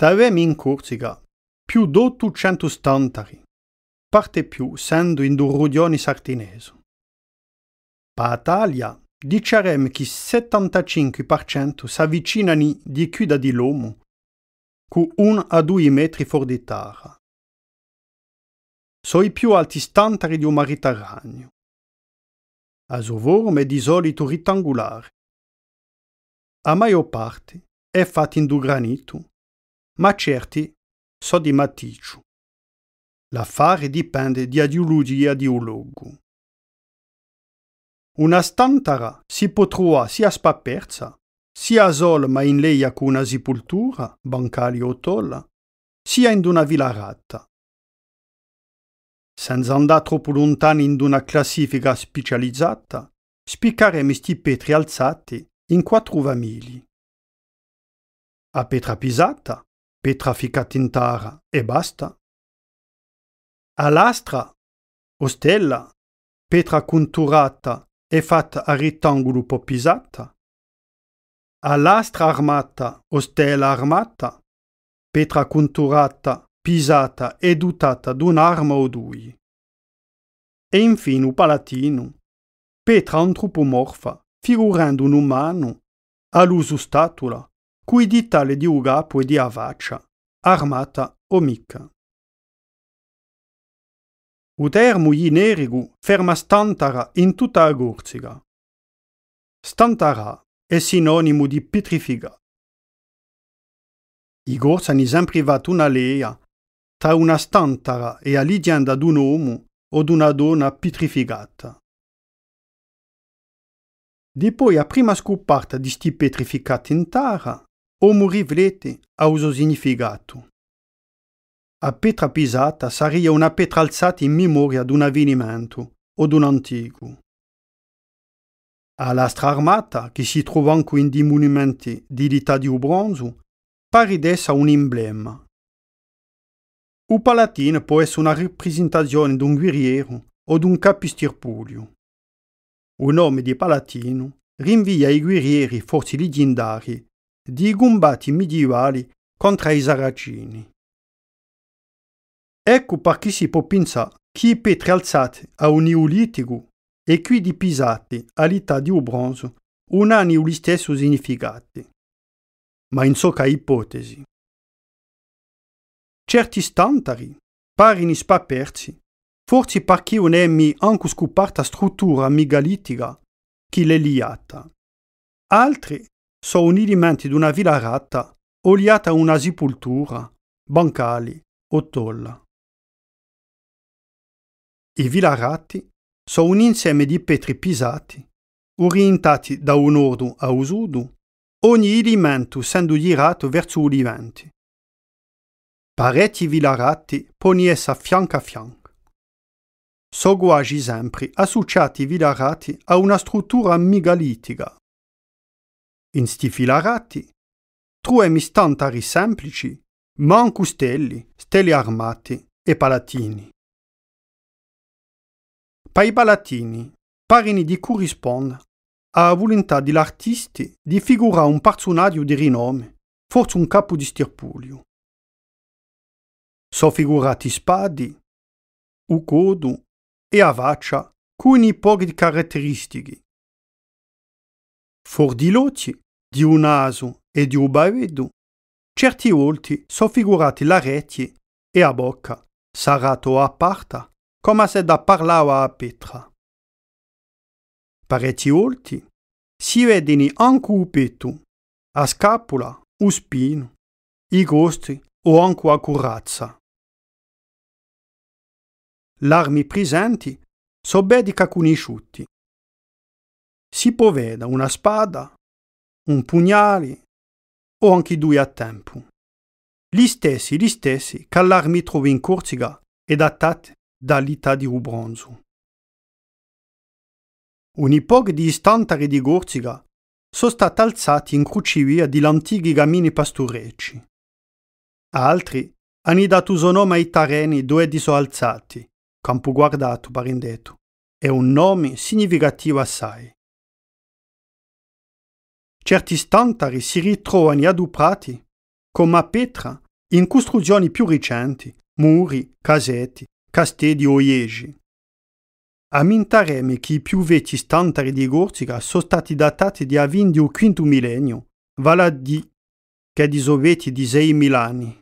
T'avem in Corsica più stantari, parte più sendo in durrudioni sartinesi. Pa Italia dicerem che 75% s'avvicinano di chiuda di l'uomo, cu un a due metri fuori di terra. Sono i più alti stantari di un maritaragno. A suo forma è di solito rettangolare. A maggior parte è fatto in du granito ma certi so di maticcio. L'affare dipende da ideologia di un luogo. Una stantara si può trovare sia spaperza, sia a sol ma in lei con una sepoltura, bancali o tolla, sia in una villa ratta. Senza andare troppo lontano in una classifica specializzata, spiccheremo questi petri alzati in quattro famiglie. A Petra Pisata in intera e basta. o stella, petra conturata e fatta a rettangolo po' popisata. Alastra armata, o stella armata, petra conturata, pisata e dotata d'un'arma o due. E infine un palatino, petra antropomorfa, figurando un umano, all'uso statula, cui di tale di Ugapo e di Avaccia, armata o mica. micca. Utermu gli nerigu ferma stantara in tutta agurziga. Stantara è sinonimo di pietrifiga. I gorsani sempre vat una lea tra una stantara e a lidianda d'un uomo o d'una donna pietrificata. Di poi a prima scoperta di sti petrificati in tara, o morivrete a uso significato. A pietra pisata saria una pietra alzata in memoria di un avvenimento o di un antico. A lastra armata, che si trova anche in dei monumenti di l'età di bronzo, pare d'essa un emblema. O palatino può essere una rappresentazione di un guerriero o di un capistirpulio. O nome di palatino rinvia ai guerrieri forse leggendari di gumbati medievali contro i saracini. Ecco perché si può pensare che i petri alzati a un neolitico e qui di dipisati all'età di bronzo non hanno gli stessi significati. Ma in che ipotesi. Certi stantari, parini spapersi, forse perché non è anche scoperta struttura megalitica che l'è liata. Altri sono elementi di una villa ratta, oliata a una sepoltura, bancali o tolla. I villaratti sono un insieme di petri pisati, orientati da un ordo a un sudo, ogni elemento essendo girato verso il vivente. Parecchi villaratti poni essa fianco a fianco. Sono quasi sempre associati i villarati a una struttura megalitica in sti filarati. True mistantari semplici, manco stelli, stelli armati e palatini. Pai palatini, parini di corrisponde a volontà dell'artisti di figurare un personaggio di rinome, forse un capo di stirpulio. So figurati spadi, u codo e a faccia, con poche caratteristiche, di di un naso e di un Diubavedu, certi ulti soffigurati la reti e a bocca, sarato a parta, come se da parlava a Petra. Pareti ulti si vedono anche un petto, a scapola, un spino, i gostri o anche a corazza. L'armi presenti sono sobbedica conosciuti si può vedere una spada, un pugnale o anche due a tempo. Gli stessi, gli stessi, che l'armi trovi in Corsica e datati dall'età di Ubronzo. Un'epoca di istantari di Corsica sono stati alzati in crucivia di antichi gamini pasturecci. Altri hanno dato suo nome ai terreni dove di sono alzati, campo guardato, parendetto, è un nome significativo assai certi stantari si ritrovano adoprati, come a Petra, in costruzioni più recenti, muri, casetti, castelli o iegi. Amintaremo che i più vecchi stantari di Gorzica sono stati datati di avvindi o quinto millennio, vale a dire che di di 6.000 anni.